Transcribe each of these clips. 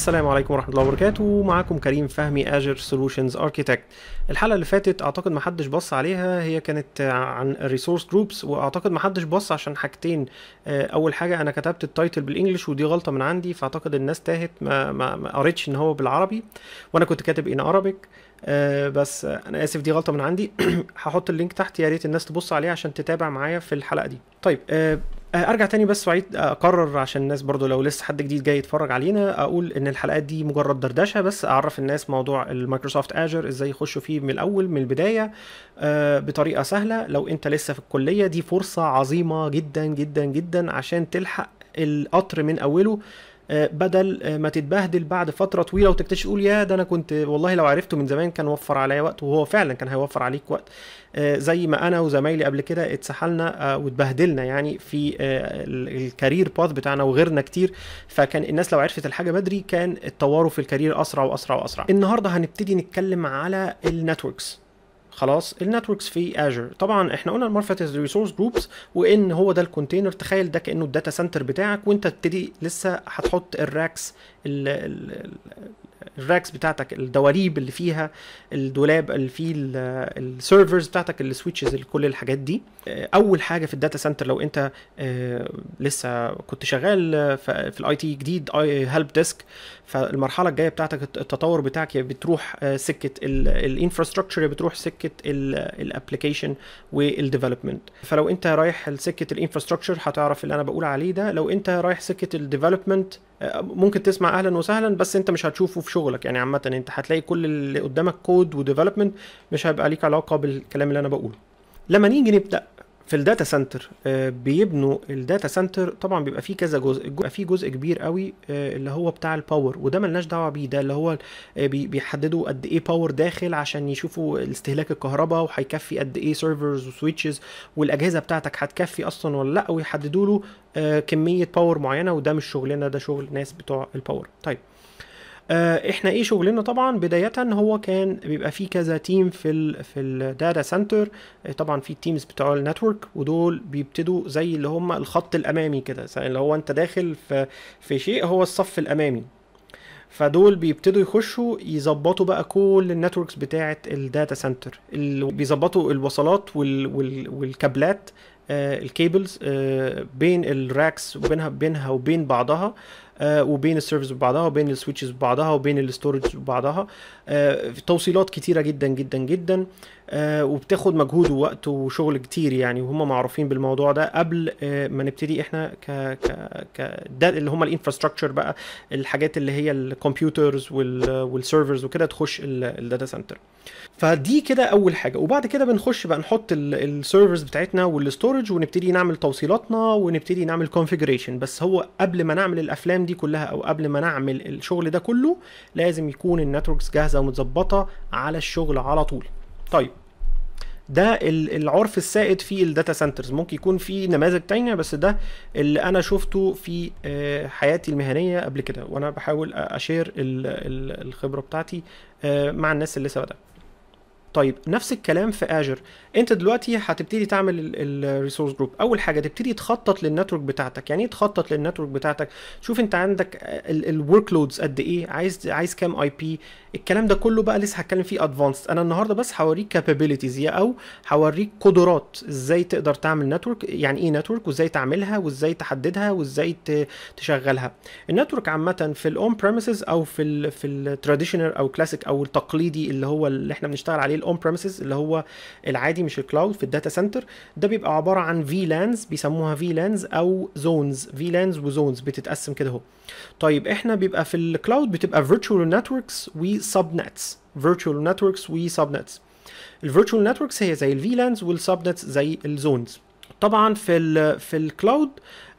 السلام عليكم ورحمه الله وبركاته معاكم كريم فهمي اجر سولوشنز اركيتكت الحلقه اللي فاتت اعتقد ما حدش بص عليها هي كانت عن الريسورس جروبس واعتقد ما حدش بص عشان حاجتين آه، اول حاجه انا كتبت التايتل بالانجلش ودي غلطه من عندي فاعتقد الناس تاهت ما, ما, ما قريتش ان هو بالعربي وانا كنت كاتب ان عربيك آه بس انا اسف دي غلطه من عندي هحط اللينك تحت يا ريت الناس تبص عليه عشان تتابع معايا في الحلقه دي طيب آه آه، ارجع تاني بس وعيد آه، اقرر عشان الناس برضو لو لسه حد جديد جاي يتفرج علينا اقول ان الحلقات دي مجرد دردشه بس اعرف الناس موضوع المايكروسوفت اجر ازاي يخشوا فيه من الاول من البدايه آه، بطريقه سهله لو انت لسه في الكليه دي فرصه عظيمه جدا جدا جدا عشان تلحق القطر من اوله آه، بدل آه، ما تتبهدل بعد فتره طويله وتكتشف تقول يا ده انا كنت والله لو عرفته من زمان كان وفر عليا وقت وهو فعلا كان هيوفر عليك وقت آه، زي ما انا وزمايلي قبل كده اتسحلنا واتبهدلنا يعني في الكارير باث بتاعنا وغيرنا كتير فكان الناس لو عرفت الحاجه بدري كان اتطوروا في الكارير اسرع واسرع واسرع النهارده هنبتدي نتكلم على النتوركس خلاص النتوركس في اجر طبعا احنا قلنا المارفت از ريسورس جروبس وان هو ده الكونتينر تخيل ده كانه الداتا سنتر بتاعك وانت تبتدي لسه هتحط الراكس الراكس بتاعتك الدواليب اللي فيها الدولاب اللي فيه السيرفرز بتاعتك السويتشز كل الحاجات دي آه، اول حاجه في الداتا سنتر لو انت آه، لسه كنت شغال في الاي تي جديد هيلب آه، ديسك فالمرحله الجايه بتاعتك التطور بتاعك يا بتروح سكه الانفراستراكشر يا بتروح سكه الابلكيشن والديفلوبمنت فلو انت رايح لسكه الانفراستراكشر هتعرف اللي انا بقول عليه ده لو انت رايح سكه الديفلوبمنت ممكن تسمع اهلا وسهلا بس انت مش هتشوفه في شغلك يعني عامه انت هتلاقي كل اللي قدامك كود وديفلوبمنت مش هيبقى ليك علاقه بالكلام اللي انا بقوله لما نيجي نبدا في الداتا آه، سنتر بيبنوا الداتا سنتر طبعا بيبقى فيه كذا جزء بيبقى فيه جزء كبير قوي آه، اللي هو بتاع الباور وده ملناش دعوه بيه ده اللي هو آه، بيحددوا قد ايه باور داخل عشان يشوفوا استهلاك الكهرباء وهيكفي قد ايه سيرفرز وسويتشز والاجهزه بتاعتك هتكفي اصلا ولا لا ويحددوا له كميه باور معينه وده مش شغلنا ده شغل ناس بتوع الباور طيب آه، احنا ايه شغلنا طبعا بدايه هو كان بيبقى فيه كذا تيم في الـ في الداتا آه، سنتر طبعا في التيمز بتوع النتورك ودول بيبتدوا زي اللي هم الخط الامامي كده اللي هو انت داخل في في شيء هو الصف الامامي فدول بيبتدوا يخشوا يظبطوا بقى كل النتوركس بتاعه الداتا سنتر بيظبطوا الوصلات والكابلات آه، الكيبلز آه، بين الراكس وبينها بينها وبين بعضها آه، وبين السيرفز ببعضها وبين السويتشز ببعضها وبين الاستورج ببعضها توصيلات كتيره جدا جدا جدا وبتاخد مجهود ووقت وشغل كتير يعني وهم معروفين بالموضوع ده قبل ما نبتدي احنا ك ك ك ده اللي هم الانفراستراكشر بقى الحاجات اللي هي الكمبيوترز والسيرفرز وكده تخش الداتا سنتر فدي كده اول حاجه وبعد كده بنخش بقى نحط السيرفرز بتاعتنا والاستورج ونبتدي نعمل توصيلاتنا ونبتدي نعمل كونفيجريشن بس هو قبل ما نعمل الافلام دي كلها او قبل ما نعمل الشغل ده كله لازم يكون النتوركس جاهزه ومتظبطه على الشغل على طول طيب ده العرف السائد في الداتا سنترز ممكن يكون في نماذج تانية بس ده اللي انا شفته في آه، حياتي المهنيه قبل كده وانا بحاول اشير الخبره بتاعتي آه، مع الناس اللي لسه طيب نفس الكلام في اجر انت دلوقتي هتبتدي تعمل الريسورس جروب اول حاجه تبتدي تخطط للنتورك بتاعتك يعني ايه تخطط للنتورك بتاعتك شوف انت عندك الورك لودز قد ايه عايز عايز كام اي بي الكلام ده كله بقى لسه هتكلم فيه ادفانس انا النهارده بس هوريك كابابيلتيز يا او هوريك قدرات ازاي تقدر تعمل نتورك يعني ايه نتورك وازاي تعملها وازاي تحددها وازاي تشغلها النتورك عامه في الاون بريمسز او في الـ في التراديشنال او كلاسيك او التقليدي اللي هو اللي احنا بنشتغل عليه الاون بريمسز اللي هو العادي مش الكلاود في الداتا سنتر ده بيبقى عباره عن في لانز بيسموها في لانز او زونز في لانز وزونز بتتقسم كده اهو طيب احنا بيبقى في الكلاود بتبقى فيرتشوال نتوركس وسب نتس فيرتشوال نتوركس وسب نتس الفيرتشوال نتوركس هي زي الفي لانز والسب نتس زي الزونز طبعا في الـ في الكلاود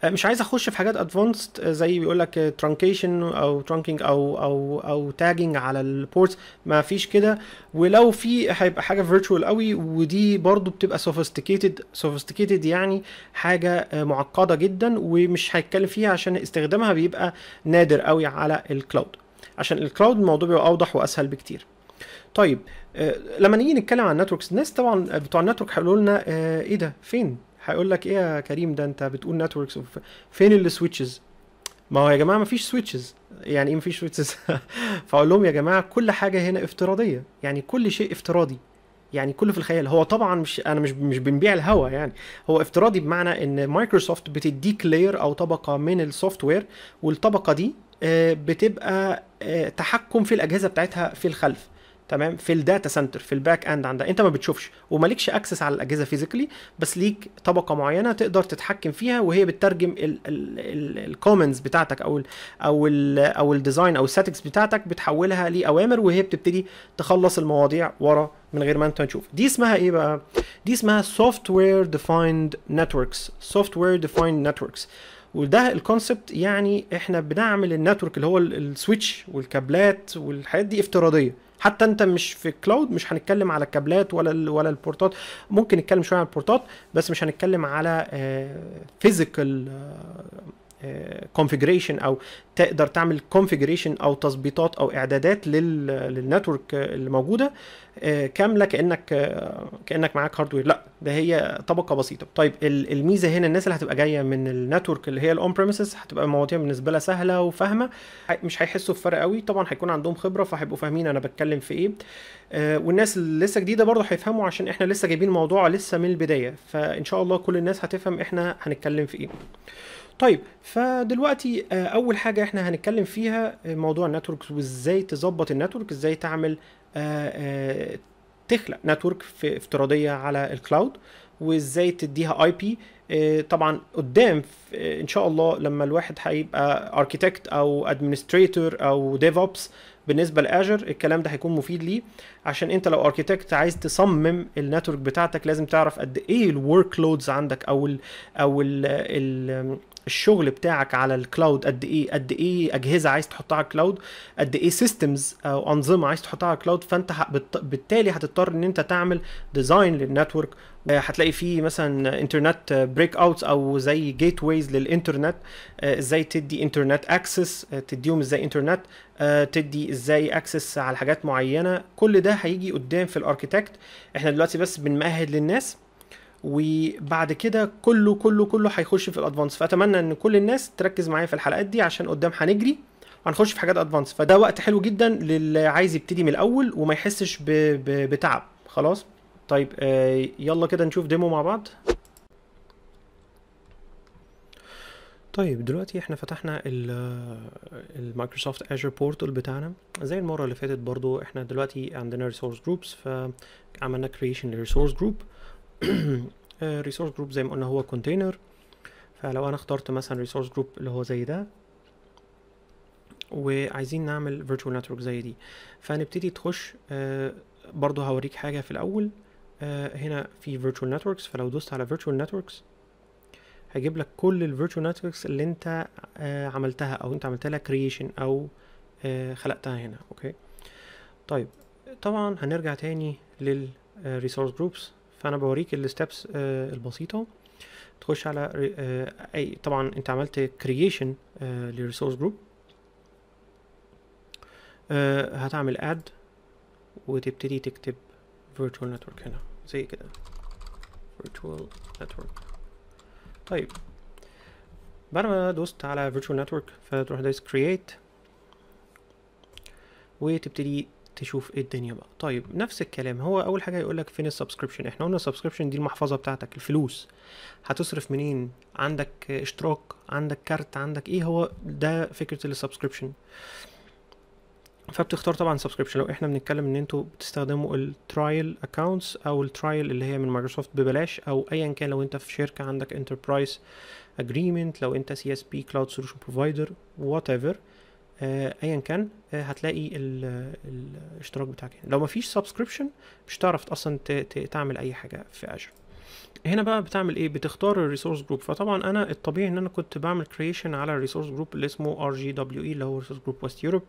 آه، مش عايز اخش في حاجات ادفانسد آه، زي بيقول لك ترانكيشن آه، او ترانكينج او او او تاجنج على البورتس ما فيش كده ولو في هيبقى حاجه فيرتشوال قوي ودي برضو بتبقى سوفيستيكيتد سوفيستيكيتد يعني حاجه معقده جدا ومش هيتكلم فيها عشان استخدامها بيبقى نادر قوي على الكلاود عشان الكلاود الموضوع بيبقى اوضح واسهل بكتير طيب لما نيجي نتكلم عن نتوركس الناس طبعا بتوع النتورك هيقولوا لنا ايه ده فين هيقول لك ايه يا كريم ده انت بتقول نتوركس فين السويتشز ما هو يا جماعه ما فيش سويتشز يعني ايه ما فيش سويتشز فاقول لهم يا جماعه كل حاجه هنا افتراضيه يعني كل شيء افتراضي يعني كله في الخيال هو طبعا مش انا مش مش بنبيع الهوا يعني هو افتراضي بمعنى ان مايكروسوفت بتديك لاير او طبقه من السوفت وير والطبقه دي آه، بتبقى آه، تحكم في الاجهزه بتاعتها في الخلف تمام في الداتا سنتر في الباك اند عندها انت ما بتشوفش ومالكش اكسس على الاجهزه فيزيكلي بس ليك طبقه معينه تقدر تتحكم فيها وهي بتترجم الكومنتس بتاعتك او الـ او الـ او الديزاين او الستاتكس بتاعتك بتحولها لاوامر وهي بتبتدي تخلص المواضيع ورا من غير ما انت تشوف دي اسمها ايه بقى دي اسمها سوفت وير ديفايند نتوركس سوفت وير ديفايند نتوركس وده الكونسبت يعني احنا بنعمل النتورك اللي هو السويتش والكابلات والحاجات دي افتراضيه حتى انت مش في كلاود مش هنتكلم على الكابلات ولا الـ ولا البورتات ممكن نتكلم شويه عن البورتات بس مش هنتكلم على فيزيكال آه، كونفجريشن آه، او تقدر تعمل كونفجريشن او تظبيطات او اعدادات للنتورك اللي موجوده آه، كامله كانك آه، كانك معاك هاردوير لا ده هي طبقه بسيطه طيب الميزه هنا الناس اللي هتبقى جايه من النتورك اللي هي الاون بريمسز هتبقى المواضيع بالنسبه لها سهله وفاهمه مش هيحسوا بفرق قوي طبعا هيكون عندهم خبره فهيبقوا فاهمين انا بتكلم في ايه والناس اللي لسه جديده برضه هيفهموا عشان احنا لسه جايبين الموضوع لسه من البدايه فان شاء الله كل الناس هتفهم احنا هنتكلم في ايه طيب فدلوقتي آه، اول حاجه احنا هنتكلم فيها آه، موضوع النتوركس وازاي تظبط النتورك ازاي تعمل آه، تخلق نتورك في افتراضيه على الكلاود وازاي تديها اي آه، بي طبعا قدام آه، ان شاء الله لما الواحد هيبقى اركيتكت او ادمنستريتور او ديف اوبس بالنسبه لاجر الكلام ده هيكون مفيد ليه عشان انت لو اركيتكت عايز تصمم النتورك بتاعتك لازم تعرف قد ايه الورك لودز عندك او الـ او الـ الـ الشغل بتاعك على الكلاود قد ايه قد ايه اجهزه عايز تحطها على الكلاود قد ايه سيستمز او انظمه عايز تحطها على الكلاود فانت بالتالي هتضطر ان انت تعمل ديزاين للنتورك هتلاقي في مثلا انترنت بريك اوتس او زي جيت ويز للانترنت آه، ازاي تدي انترنت اكسس آه، تديهم ازاي انترنت آه، تدي ازاي اكسس على حاجات معينه كل ده هيجي قدام في الاركيتكت احنا دلوقتي بس بنمهد للناس وبعد كده كله كله كله هيخش في الادفانس فاتمنى ان كل الناس تركز معايا في الحلقات دي عشان قدام هنجري هنخش في حاجات ادفانس فده وقت حلو جدا للي عايز يبتدي من الاول وما يحسش بتعب خلاص طيب آه، يلا كده نشوف ديمو مع بعض طيب دلوقتي احنا فتحنا المايكروسوفت ازر بورتال بتاعنا زي المره اللي فاتت برضو احنا دلوقتي عندنا ريسورس جروبس فعملنا كرييشن لريسورس جروب ريسورس جروب زي ما قلنا هو كونتينر فلو انا اخترت مثلا ريسورس جروب اللي هو زي ده وعايزين نعمل فيرتشوال نتورك زي دي فهنبتدي تخش آه، برضو هوريك حاجه في الاول آه، هنا في virtual networks فلو دوست على virtual networks هيجيب لك كل virtual networks اللي انت آه، عملتها او انت عملت لها او آه، خلقتها هنا اوكي طيب طبعا هنرجع تاني لل resource groups فانا بوريك ال steps البسيطه تخش على اي طبعا انت عملت creation كرييشن resource جروب هتعمل add وتبتدي تكتب virtual network هنا زي كده virtual network طيب بعد ما دوست على virtual network فتروح دايس create وتبتدي تشوف ايه الدنيا بقى طيب نفس الكلام هو اول حاجه يقول لك فين السبسكريبشن احنا قلنا السبسكريبشن دي المحفظه بتاعتك الفلوس هتصرف منين عندك اشتراك عندك كارت عندك ايه هو ده فكره السبسكريبشن فبتختار طبعا سبسكريبشن لو احنا بنتكلم ان انتوا بتستخدموا الترايل اكونتس او الترايل اللي هي من مايكروسوفت ببلاش او ايا كان لو انت في شركه عندك انتربرايز اجريمنت لو انت سي اس بي كلاود سوليوشن بروفايدر وات ايفر ايا كان آه هتلاقي الاشتراك بتاعك لو مفيش سبسكريبشن مش هتعرف اصلا تعمل اي حاجه في اجر هنا بقى بتعمل ايه بتختار الريسورس جروب فطبعا انا الطبيعي ان انا كنت بعمل كرييشن على الريسورس جروب اللي اسمه ار جي دبليو اي اللي هو ريسورس جروب ويست يوروب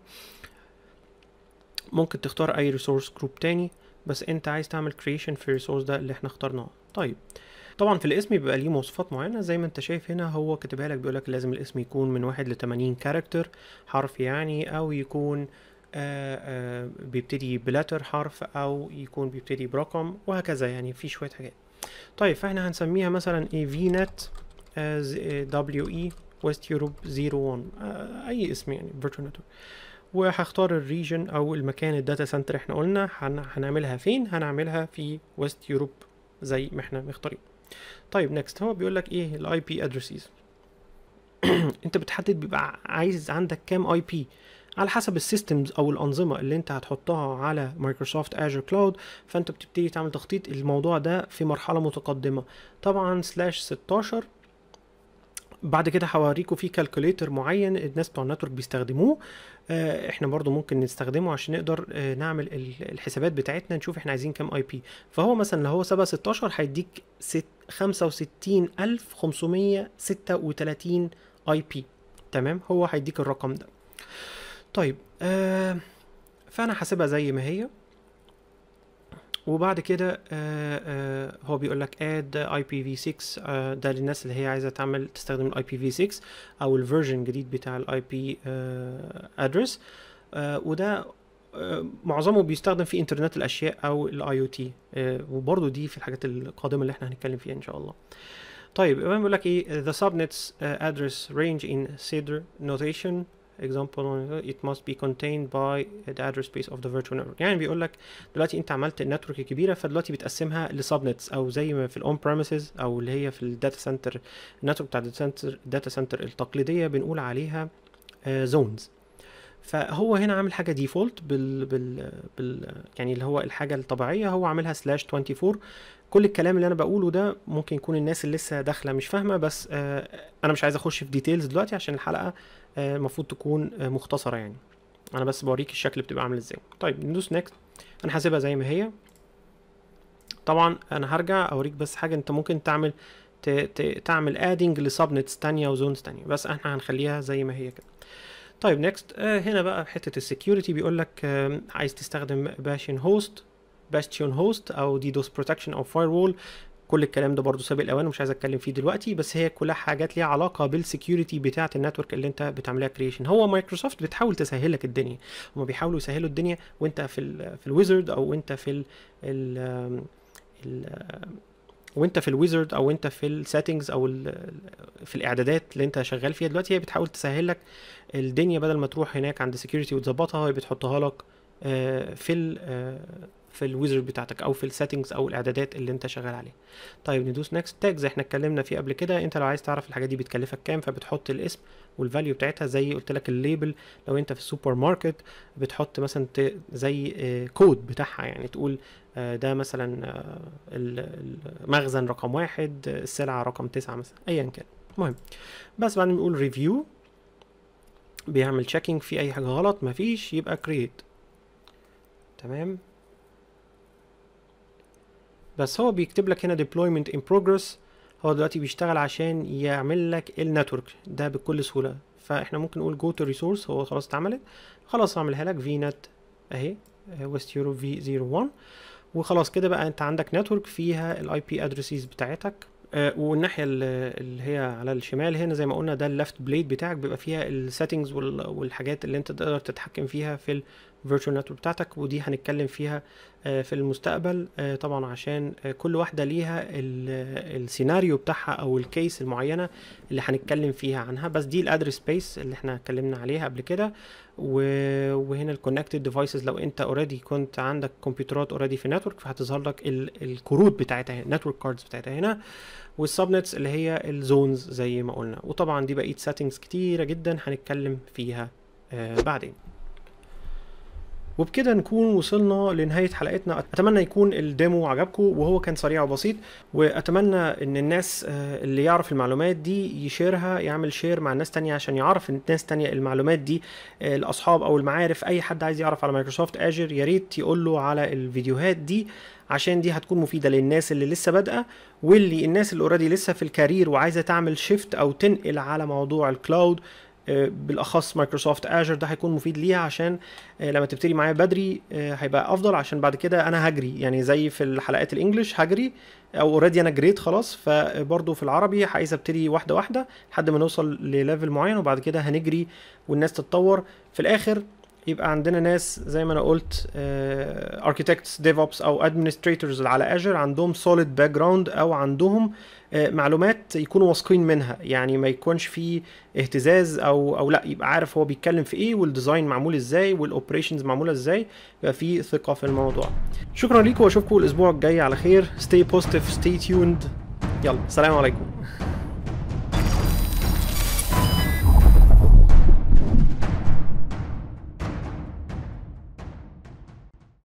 ممكن تختار اي ريسورس جروب تاني بس انت عايز تعمل creation في الريسورس ده اللي احنا اخترناه طيب طبعا في الاسم بيبقى ليه مواصفات معينه زي ما انت شايف هنا هو كاتبها لك بيقول لك لازم الاسم يكون من واحد ل 80 كاركتر حرف يعني او يكون آآ آه، آآ آه، بيبتدي بلاتر حرف او يكون بيبتدي برقم وهكذا يعني في شويه حاجات طيب فاحنا هنسميها مثلا ايه في نت دبليو اي ويست يوروب 01 اي اسم يعني فيرتشوال نتورك وهختار الريجن او المكان الداتا سنتر احنا قلنا هنعملها فين هنعملها في ويست يوروب زي ما احنا مختارين طيب نكست هو بيقول لك ايه الاي بي ادريسز انت بتحدد بيبقى عايز عندك كام اي بي على حسب السيستمز او الانظمه اللي انت هتحطها على مايكروسوفت ازر كلاود فانت بتبتدي تعمل تخطيط الموضوع ده في مرحله متقدمه طبعا سلاش 16 بعد كده هوريكم في كالكوليتر معين الناس بتوع النتورك بيستخدموه آه، احنا برضو ممكن نستخدمه عشان نقدر آه، نعمل الحسابات بتاعتنا نشوف احنا عايزين كام اي بي فهو مثلا لو هو 7 16 هيديك 65536 اي بي تمام هو هيديك الرقم ده طيب آه فانا هسيبها زي ما هي وبعد كده آه، آه، هو بيقول لك بي IPv6 آه، ده للناس اللي هي عايزه تعمل تستخدم بي في 6 او الفيرجن الجديد بتاع الاي بي ادرس وده معظمه بيستخدم في انترنت الاشياء او الاي او تي وبرده دي في الحاجات القادمه اللي احنا هنتكلم فيها ان شاء الله طيب بيقول لك ايه the subnets address range in cedar notation example it must be contained by the address space of the virtual network يعني بيقول لك دلوقتي انت عملت النتورك كبيره فدلوقتي بتقسمها لسبنتس او زي ما في الاون بريمسز او اللي هي في الداتا سنتر النتورك بتاع الداتا سنتر الداتا سنتر التقليديه بنقول عليها زونز آه، فهو هنا عامل حاجه ديفولت بال, بال, بال يعني اللي هو الحاجه الطبيعيه هو عاملها سلاش 24 كل الكلام اللي انا بقوله ده ممكن يكون الناس اللي لسه داخله مش فاهمه بس آه انا مش عايز اخش في ديتيلز دلوقتي عشان الحلقه المفروض آه، تكون آه، مختصره يعني انا بس بوريك الشكل بتبقى عامل ازاي طيب ندوس نكست انا هسيبها زي ما هي طبعا انا هرجع اوريك بس حاجه انت ممكن تعمل ت... ت... تعمل ادنج لسبنتس ثانيه وزونز ثانيه بس احنا هنخليها زي ما هي كده طيب نيكست آه هنا بقى حته السكيورتي بيقول لك آه عايز تستخدم باشن هوست باستيون هوست او دي دوس بروتكشن او فاير وول كل الكلام ده برضو سابق الاوان ومش عايز اتكلم فيه دلوقتي بس هي كلها حاجات ليها علاقه بالسكيورتي بتاعه النتورك اللي انت بتعملها كريشن هو مايكروسوفت بتحاول تسهل لك الدنيا هما بيحاولوا يسهلوا الدنيا وانت في الـ في الويزرد او انت في ال ال, ال وانت في الويزرد او انت في السيتنجز او في الاعدادات اللي انت شغال فيها دلوقتي هي بتحاول تسهل لك الدنيا بدل ما تروح هناك عند سكيورتي وتظبطها هي بتحطها لك آه، في آه، في الويزرد بتاعتك او في السيتنجز او الاعدادات اللي انت شغال عليها طيب ندوس تاج زي احنا اتكلمنا فيه قبل كده انت لو عايز تعرف الحاجات دي بتكلفك كام فبتحط الاسم والفاليو بتاعتها زي قلت لك الليبل لو انت في السوبر ماركت بتحط مثلا زي كود آه، بتاعها يعني تقول آه، ده مثلا آه، المخزن رقم واحد السلعه رقم تسعة مثلا ايا كان المهم بس بعدين بيقول ريفيو بيعمل تشيكينج في اي حاجه غلط مفيش يبقى كريت تمام بس هو بيكتب لك هنا deployment in progress هو دلوقتي بيشتغل عشان يعمل لك النتورك ده بكل سهوله فاحنا ممكن نقول جو تو ريسورس هو خلاص اتعملت خلاص هعملها لك في نت اهي ويست يورو في 01 وخلاص كده بقى انت عندك نتورك فيها الاي بي ادرسز بتاعتك آه والناحيه اللي هي على الشمال هنا زي ما قلنا ده اللفت بليد بتاعك بيبقى فيها السيتنجز والحاجات اللي انت تقدر تتحكم فيها في فيرتشوال نتورك بتاعتك ودي هنتكلم فيها آه، في المستقبل آه، طبعا عشان آه، كل واحده ليها السيناريو بتاعها او الكيس المعينه اللي هنتكلم فيها عنها بس دي الادرس سبيس اللي احنا اتكلمنا عليها قبل كده وهنا الكونكتد ديفايسز لو انت اوريدي كنت عندك كمبيوترات اوريدي في نتورك فهتظهر لك الكروت بتاعتها نتورك كاردز بتاعتها هنا والسبنتس اللي هي الزونز زي ما قلنا وطبعا دي بقيه سيتنجز كتيره جدا هنتكلم فيها بعدين وبكده نكون وصلنا لنهاية حلقتنا أتمنى يكون الديمو عجبكم وهو كان سريع وبسيط وأتمنى إن الناس آه، اللي يعرف المعلومات دي يشيرها يعمل شير مع الناس تانية عشان يعرف الناس تانية المعلومات دي آه، الأصحاب أو المعارف أي حد عايز يعرف على مايكروسوفت أجر يا ريت يقول له على الفيديوهات دي عشان دي هتكون مفيده للناس اللي لسه بادئه واللي الناس اللي اوريدي لسه في الكارير وعايزه تعمل شيفت او تنقل على موضوع الكلاود آه، بالاخص مايكروسوفت اجر ده هيكون مفيد ليها عشان آه، لما تبتدي معايا بدري آه، هيبقى افضل عشان بعد كده انا هجري يعني زي في الحلقات الانجليش هجري او اوريدي انا جريت خلاص فبرضه في العربي عايز ابتدي واحده واحده لحد ما نوصل لليفل معين وبعد كده هنجري والناس تتطور في الاخر يبقى عندنا ناس زي ما انا قلت اركيتكتس ديف اوبس او ادمنستريتورز على اجر عندهم سوليد باك جراوند او عندهم آه، معلومات يكونوا واثقين منها يعني ما يكونش في اهتزاز او او لا يبقى عارف هو بيتكلم في ايه والديزاين معمول ازاي والاوبريشنز معموله ازاي يبقى في ثقه في الموضوع شكرا ليكم واشوفكم الاسبوع الجاي على خير ستي بوزيتيف ستي تيوند يلا سلام عليكم